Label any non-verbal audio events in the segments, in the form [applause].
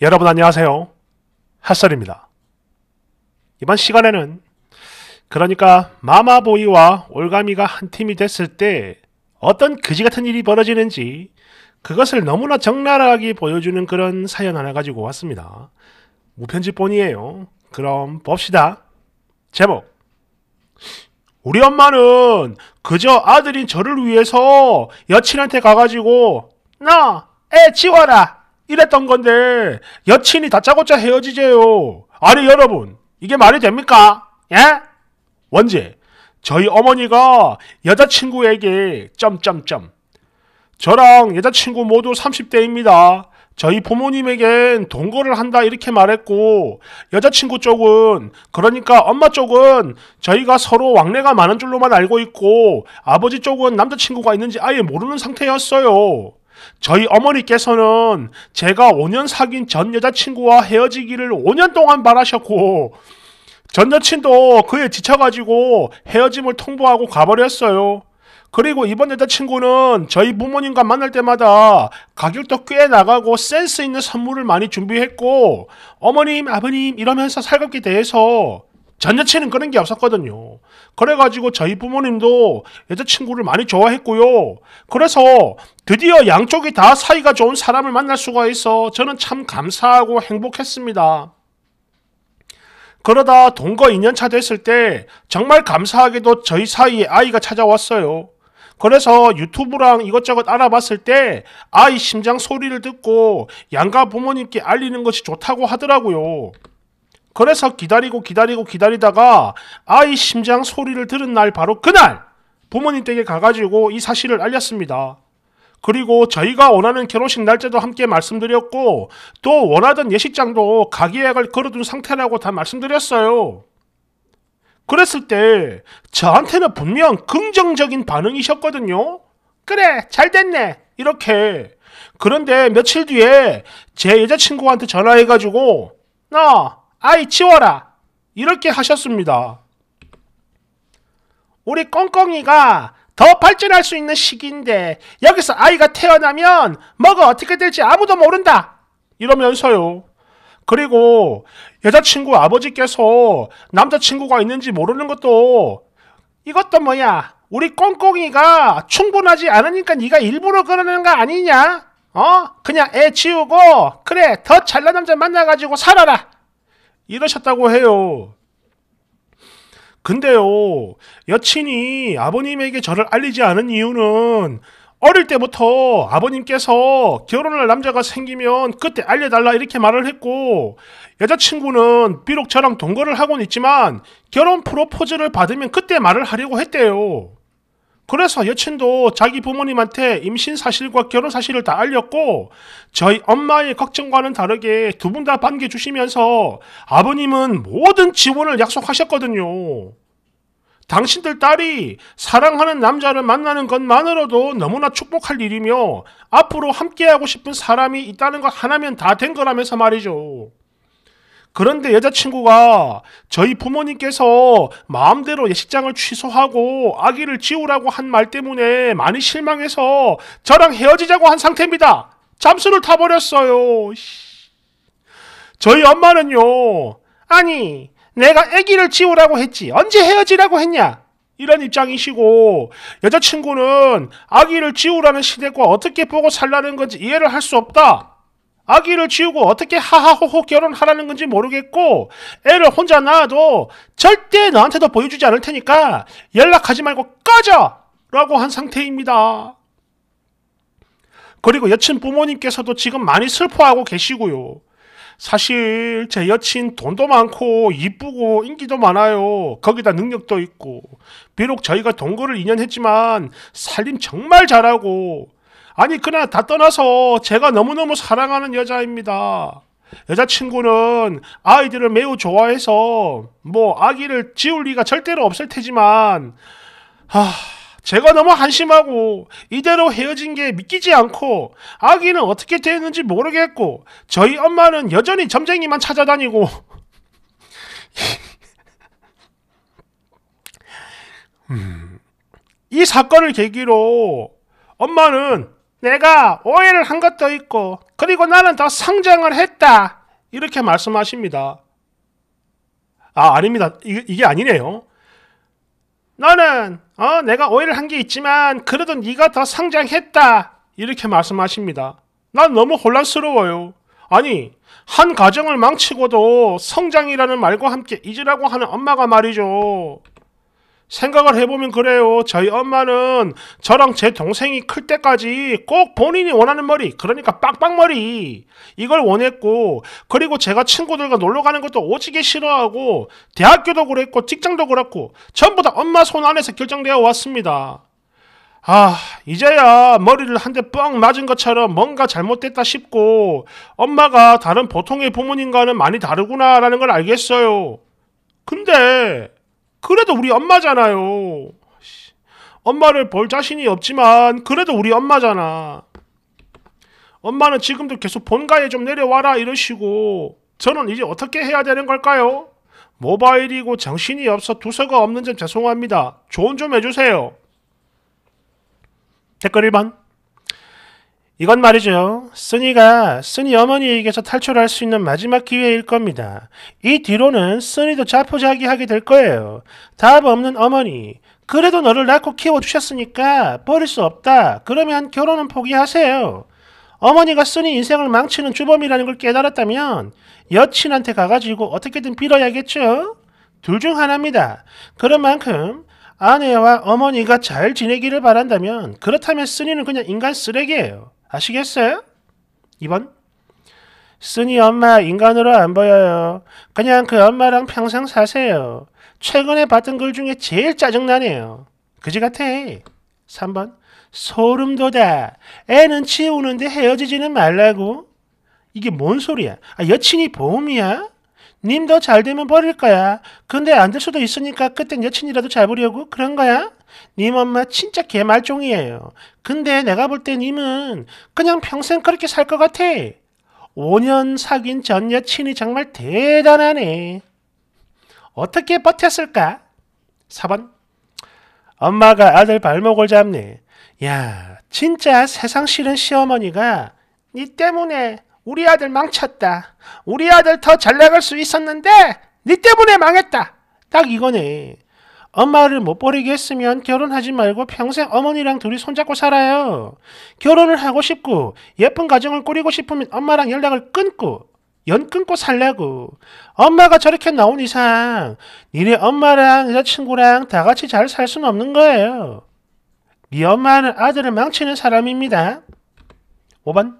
여러분 안녕하세요. 핫설입니다. 이번 시간에는 그러니까 마마보이와 올가미가 한 팀이 됐을 때 어떤 그지 같은 일이 벌어지는지 그것을 너무나 적나라하게 보여주는 그런 사연 하나 가지고 왔습니다. 우편집본이에요 그럼 봅시다. 제목 우리 엄마는 그저 아들인 저를 위해서 여친한테 가가지고 나애 지워라 이랬던 건데 여친이 다짜고짜 헤어지재요. 아니 여러분 이게 말이 됩니까? 예? 원제 저희 어머니가 여자친구에게 점점점 저랑 여자친구 모두 30대입니다. 저희 부모님에겐 동거를 한다 이렇게 말했고 여자친구 쪽은 그러니까 엄마 쪽은 저희가 서로 왕래가 많은 줄로만 알고 있고 아버지 쪽은 남자친구가 있는지 아예 모르는 상태였어요. 저희 어머니께서는 제가 5년 사귄 전 여자친구와 헤어지기를 5년 동안 바라셨고 전 여친도 그에 지쳐가지고 헤어짐을 통보하고 가버렸어요. 그리고 이번 여자친구는 저희 부모님과 만날 때마다 가격도 꽤 나가고 센스 있는 선물을 많이 준비했고 어머님 아버님 이러면서 살갑게 대해서 전 여친은 그런 게 없었거든요. 그래가지고 저희 부모님도 여자친구를 많이 좋아했고요. 그래서 드디어 양쪽이 다 사이가 좋은 사람을 만날 수가 있어 저는 참 감사하고 행복했습니다. 그러다 동거 2년차 됐을 때 정말 감사하게도 저희 사이에 아이가 찾아왔어요. 그래서 유튜브랑 이것저것 알아봤을 때 아이 심장 소리를 듣고 양가 부모님께 알리는 것이 좋다고 하더라고요. 그래서 기다리고 기다리고 기다리다가 아이 심장 소리를 들은 날 바로 그날 부모님 댁에 가가지고 이 사실을 알렸습니다. 그리고 저희가 원하는 결혼식 날짜도 함께 말씀드렸고 또 원하던 예식장도 가기약을 걸어둔 상태라고 다 말씀드렸어요. 그랬을 때 저한테는 분명 긍정적인 반응이셨거든요. 그래 잘 됐네 이렇게 그런데 며칠 뒤에 제 여자친구한테 전화해가지고 나 아이 치워라 이렇게 하셨습니다. 우리 꽁꽁이가 더 발전할 수 있는 시기인데 여기서 아이가 태어나면 뭐가 어떻게 될지 아무도 모른다 이러면서요. 그리고 여자친구 아버지께서 남자친구가 있는지 모르는 것도 이것도 뭐야 우리 꽁꽁이가 충분하지 않으니까 네가 일부러 그러는 거 아니냐? 어? 그냥 애 지우고 그래 더 잘난 남자 만나가지고 살아라 이러셨다고 해요. 근데요, 여친이 아버님에게 저를 알리지 않은 이유는 어릴 때부터 아버님께서 결혼할 남자가 생기면 그때 알려달라 이렇게 말을 했고 여자친구는 비록 저랑 동거를 하곤 있지만 결혼 프로포즈를 받으면 그때 말을 하려고 했대요. 그래서 여친도 자기 부모님한테 임신 사실과 결혼 사실을 다 알렸고 저희 엄마의 걱정과는 다르게 두 분 다 반겨주시면서 아버님은 모든 지원을 약속하셨거든요. 당신들 딸이 사랑하는 남자를 만나는 것만으로도 너무나 축복할 일이며 앞으로 함께하고 싶은 사람이 있다는 것 하나면 다 된 거라면서 말이죠. 그런데 여자친구가 저희 부모님께서 마음대로 예식장을 취소하고 아기를 지우라고 한 말 때문에 많이 실망해서 저랑 헤어지자고 한 상태입니다. 잠수를 타버렸어요. 저희 엄마는요. 아니, 내가 아기를 지우라고 했지. 언제 헤어지라고 했냐? 이런 입장이시고 여자친구는 아기를 지우라는 시대과 어떻게 보고 살라는 건지 이해를 할 수 없다. 아기를 키우고 어떻게 하하호호 결혼하라는 건지 모르겠고 애를 혼자 낳아도 절대 너한테도 보여주지 않을 테니까 연락하지 말고 꺼져! 라고 한 상태입니다. 그리고 여친 부모님께서도 지금 많이 슬퍼하고 계시고요. 사실 제 여친 돈도 많고 이쁘고 인기도 많아요. 거기다 능력도 있고 비록 저희가 동거를 2년 했지만 살림 정말 잘하고 아니 그러다 떠나서 제가 너무너무 사랑하는 여자입니다. 여자친구는 아이들을 매우 좋아해서 뭐 아기를 지울 리가 절대로 없을 테지만 하, 제가 너무 한심하고 이대로 헤어진 게 믿기지 않고 아기는 어떻게 되었는지 모르겠고 저희 엄마는 여전히 점쟁이만 찾아다니고 [laughs] 음, 이 사건을 계기로 엄마는 내가 오해를 한 것도 있고 그리고 나는 더 성장을 했다. 이렇게 말씀하십니다. 아, 아닙니다. 이, 이게 아니네요. 너는 어, 내가 오해를 한 게 있지만 그래도 네가 더 성장했다. 이렇게 말씀하십니다. 난 너무 혼란스러워요. 아니, 한 가정을 망치고도 성장이라는 말과 함께 잊으라고 하는 엄마가 말이죠. 생각을 해보면 그래요. 저희 엄마는 저랑 제 동생이 클 때까지 꼭 본인이 원하는 머리, 그러니까 빡빡머리, 이걸 원했고, 그리고 제가 친구들과 놀러 가는 것도 오지게 싫어하고, 대학교도 그랬고, 직장도 그렇고, 전부 다 엄마 손 안에서 결정되어 왔습니다. 아, 이제야 머리를 한 대 뻥 맞은 것처럼 뭔가 잘못됐다 싶고, 엄마가 다른 보통의 부모님과는 많이 다르구나라는 걸 알겠어요. 근데, 그래도 우리 엄마잖아요. 엄마를 볼 자신이 없지만 그래도 우리 엄마잖아. 엄마는 지금도 계속 본가에 좀 내려와라 이러시고 저는 이제 어떻게 해야 되는 걸까요? 모바일이고 정신이 없어 두서가 없는 점 죄송합니다. 조언 좀 해주세요. 댓글 1번 이건 말이죠. 쓰니가 쓰니 어머니에게서 탈출할 수 있는 마지막 기회일 겁니다. 이 뒤로는 쓰니도 자포자기하게 될 거예요. 답 없는 어머니. 그래도 너를 낳고 키워주셨으니까 버릴 수 없다. 그러면 결혼은 포기하세요. 어머니가 쓰니 인생을 망치는 주범이라는 걸 깨달았다면 여친한테 가가지고 어떻게든 빌어야겠죠? 둘 중 하나입니다. 그런 만큼 아내와 어머니가 잘 지내기를 바란다면 그렇다면 쓰니는 그냥 인간 쓰레기예요. 아시겠어요? 2번. 쓰니 엄마 인간으로 안 보여요. 그냥 그 엄마랑 평생 사세요. 최근에 봤던 글 중에 제일 짜증나네요. 그지 같아. 3번. 소름 돋아. 애는 치우는데 헤어지지는 말라고. 이게 뭔 소리야? 아, 여친이 보험이야? 님더잘 되면 버릴 거야. 근데 안 될 수도 있으니까 그땐 여친이라도 잘 보려고 그런 거야? 님 엄마 진짜 개말종이에요. 근데 내가 볼 때 님은 그냥 평생 그렇게 살 것 같아. 5년 사귄 전 여친이 정말 대단하네. 어떻게 버텼을까? 4번. 엄마가 아들 발목을 잡네. 야, 진짜 세상 싫은 시어머니가 니 때문에 우리 아들 망쳤다. 우리 아들 더 잘 나갈 수 있었는데 니 때문에 망했다. 딱 이거네. 엄마를 못 버리겠으면 결혼하지 말고 평생 어머니랑 둘이 손잡고 살아요. 결혼을 하고 싶고 예쁜 가정을 꾸리고 싶으면 엄마랑 연락을 끊고 연 끊고 살라고. 엄마가 저렇게 나온 이상 니네 엄마랑 여자친구랑 다 같이 잘 살 수는 없는 거예요. 네 엄마는 아들을 망치는 사람입니다. 5번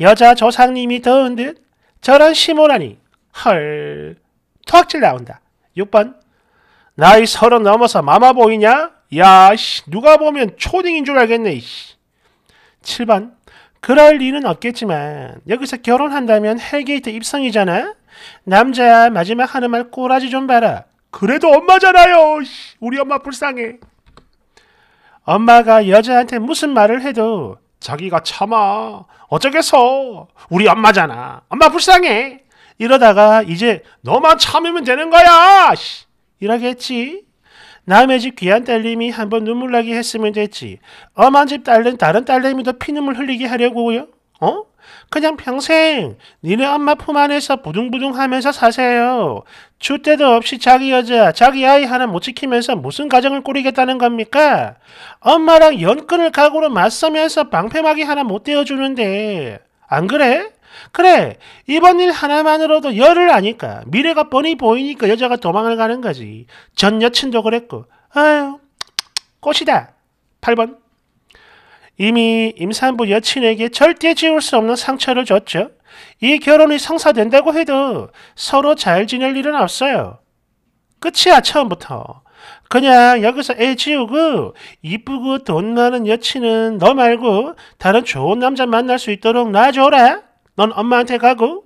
여자 조상님이 더운 듯 저런 심오라니헐 토악질 나온다. 6번 나이 서른 넘어서 마마 보이냐? 야, 씨, 누가 보면 초딩인 줄 알겠네, 씨. 7번. 그럴 리는 없겠지만, 여기서 결혼한다면 헬게이트 입성이잖아? 남자 마지막 하는 말 꼬라지 좀 봐라. 그래도 엄마잖아요, 씨. 우리 엄마 불쌍해. 엄마가 여자한테 무슨 말을 해도 자기가 참아. 어쩌겠어. 우리 엄마잖아. 엄마 불쌍해. 이러다가 이제 너만 참으면 되는 거야. 씨. 일하겠지. 남의 집 귀한 딸님이 한번 눈물 나게 했으면 됐지. 엄한 집 딸은 다른 딸내미도 피눈물 흘리게 하려고요? 어? 그냥 평생 니네 엄마 품 안에서 부둥부둥 하면서 사세요. 주때도 없이 자기 여자, 자기 아이 하나 못 지키면서 무슨 가정을 꾸리겠다는 겁니까? 엄마랑 연끈을 각오로 맞서면서 방패막이 하나 못 떼어주는데 안 그래? 그래 이번 일 하나만으로도 열을 아니까 미래가 뻔히 보이니까 여자가 도망을 가는 거지 전 여친도 그랬고 아유 꽃이다 8번 이미 임산부 여친에게 절대 지울 수 없는 상처를 줬죠 이 결혼이 성사된다고 해도 서로 잘 지낼 일은 없어요 끝이야 처음부터 그냥 여기서 애 지우고 이쁘고 돈 많은 여친은 너 말고 다른 좋은 남자 만날 수 있도록 놔줘라 넌 엄마한테 가고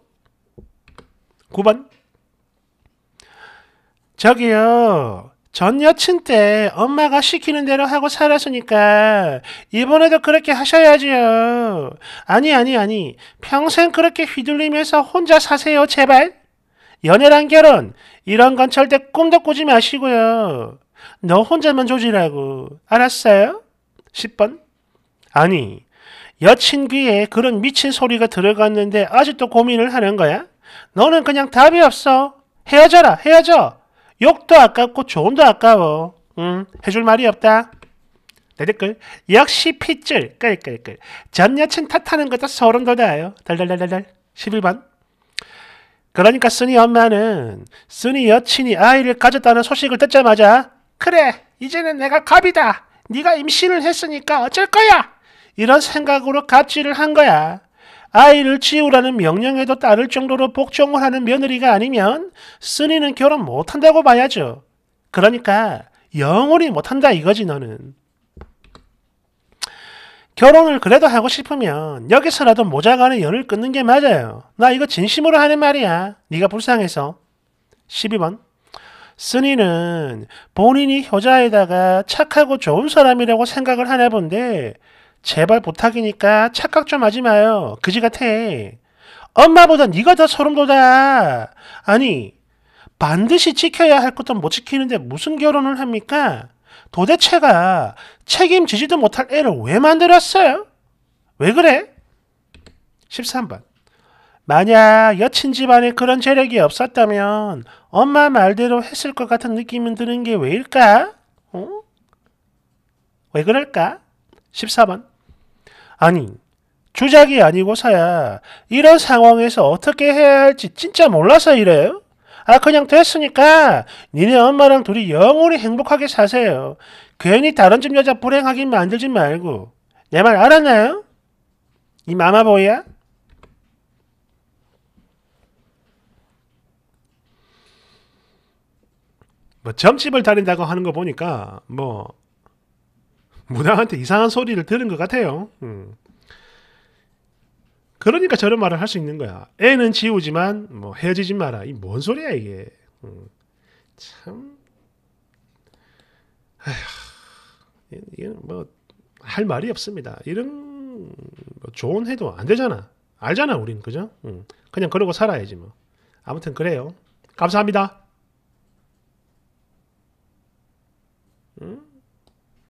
9번 저기요 전 여친 때 엄마가 시키는 대로 하고 살았으니까 이번에도 그렇게 하셔야지요. 아니 아니 아니 평생 그렇게 휘둘리면서 혼자 사세요 제발. 연애란 결혼 이런 건 절대 꿈도 꾸지 마시고요. 너 혼자만 조지라고 알았어요? 10번 아니 여친 귀에 그런 미친 소리가 들어갔는데 아직도 고민을 하는 거야? 너는 그냥 답이 없어. 헤어져라, 헤어져. 욕도 아깝고 조언도 아까워. 응, 해줄 말이 없다. 내 댓글 역시 핏줄 끌끌끌 전 여친 탓하는 것도 소름 돋아요 달달달달달 11번 그러니까 순이 엄마는 순이 여친이 아이를 가졌다는 소식을 듣자마자 그래 이제는 내가 갑이다 네가 임신을 했으니까 어쩔 거야 이런 생각으로 갑질을 한 거야. 아이를 치우라는 명령에도 따를 정도로 복종을 하는 며느리가 아니면 쓰니는 결혼 못한다고 봐야죠. 그러니까 영원히 못한다 이거지 너는. 결혼을 그래도 하고 싶으면 여기서라도 모자가는 연을 끊는 게 맞아요. 나 이거 진심으로 하는 말이야. 네가 불쌍해서. 12번 쓰니는 본인이 효자에다가 착하고 좋은 사람이라고 생각을 하나 본데 제발 부탁이니까 착각 좀 하지 마요. 그지 같아. 엄마보다 네가 더 소름 돋아. 아니, 반드시 지켜야 할 것도 못 지키는데 무슨 결혼을 합니까? 도대체가 책임지지도 못할 애를 왜 만들었어요? 왜 그래? 13번. 만약 여친 집안에 그런 재력이 없었다면 엄마 말대로 했을 것 같은 느낌이 드는 게 왜일까? 어? 왜 그럴까? 14번. 아니 주작이 아니고서야 이런 상황에서 어떻게 해야 할지 진짜 몰라서 이래요. 아 그냥 됐으니까 니네 엄마랑 둘이 영원히 행복하게 사세요. 괜히 다른 집 여자 불행하게 만들지 말고 내 말 알았나요? 이 마마보이야? 뭐 점집을 다닌다고 하는 거 보니까 뭐 무당한테 이상한 소리를 들은 것 같아요. 음. 그러니까 저런 말을 할 수 있는 거야. 애는 지우지만 뭐 헤어지지 마라. 이 뭔 소리야 이게. 음. 참. 이건 뭐할 말이 없습니다. 이런 뭐 좋은 해도 안 되잖아. 알잖아 우린 그죠? 음. 그냥 그러고 살아야지 뭐. 아무튼 그래요. 감사합니다. 음?